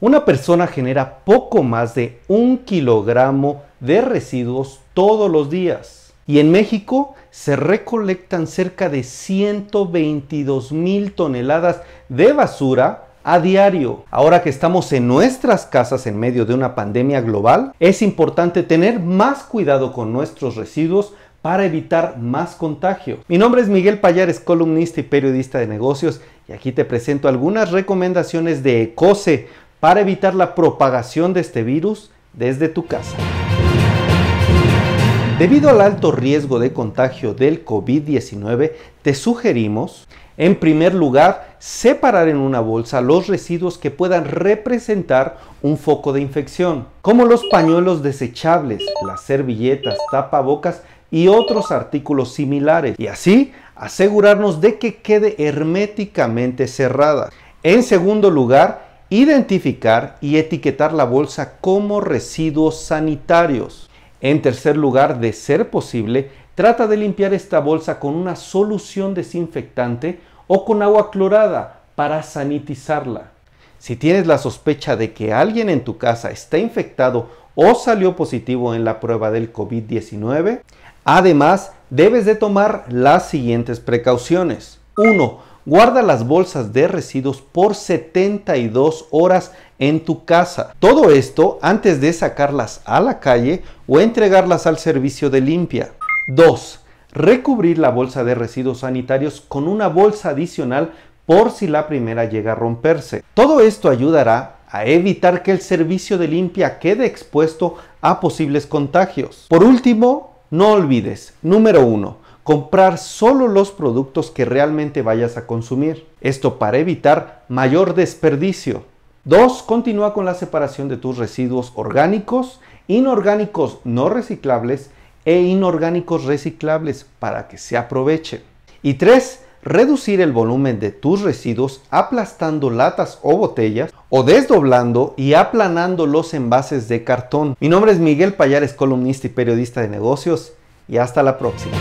Una persona genera poco más de un kilogramo de residuos todos los días. Y en México se recolectan cerca de 122 mil toneladas de basura a diario. Ahora que estamos en nuestras casas en medio de una pandemia global, es importante tener más cuidado con nuestros residuos para evitar más contagio. Mi nombre es Miguel Payares, columnista y periodista de negocios, y aquí te presento algunas recomendaciones de ECOSE para evitar la propagación de este virus desde tu casa. Debido al alto riesgo de contagio del COVID-19, te sugerimos, en primer lugar, separar en una bolsa los residuos que puedan representar un foco de infección, como los pañuelos desechables, las servilletas, tapabocas y otros artículos similares, y así asegurarnos de que quede herméticamente cerrada. En segundo lugar, identificar y etiquetar la bolsa como residuos sanitarios. En tercer lugar, de ser posible, trata de limpiar esta bolsa con una solución desinfectante o con agua clorada para sanitizarla. Si tienes la sospecha de que alguien en tu casa está infectado o salió positivo en la prueba del COVID-19, además debes de tomar las siguientes precauciones. 1. Guarda las bolsas de residuos por 72 horas en tu casa. Todo esto antes de sacarlas a la calle o entregarlas al servicio de limpia. 2. Recubrir la bolsa de residuos sanitarios con una bolsa adicional por si la primera llega a romperse. Todo esto ayudará a evitar que el servicio de limpia quede expuesto a posibles contagios. Por último, no olvides, número 1, comprar solo los productos que realmente vayas a consumir. Esto para evitar mayor desperdicio. 2. Continúa con la separación de tus residuos orgánicos, inorgánicos no reciclables e inorgánicos reciclables para que se aprovechen. Y 3. Reducir el volumen de tus residuos aplastando latas o botellas o desdoblando y aplanando los envases de cartón. Mi nombre es Miguel Payares, columnista y periodista de negocios y hasta la próxima.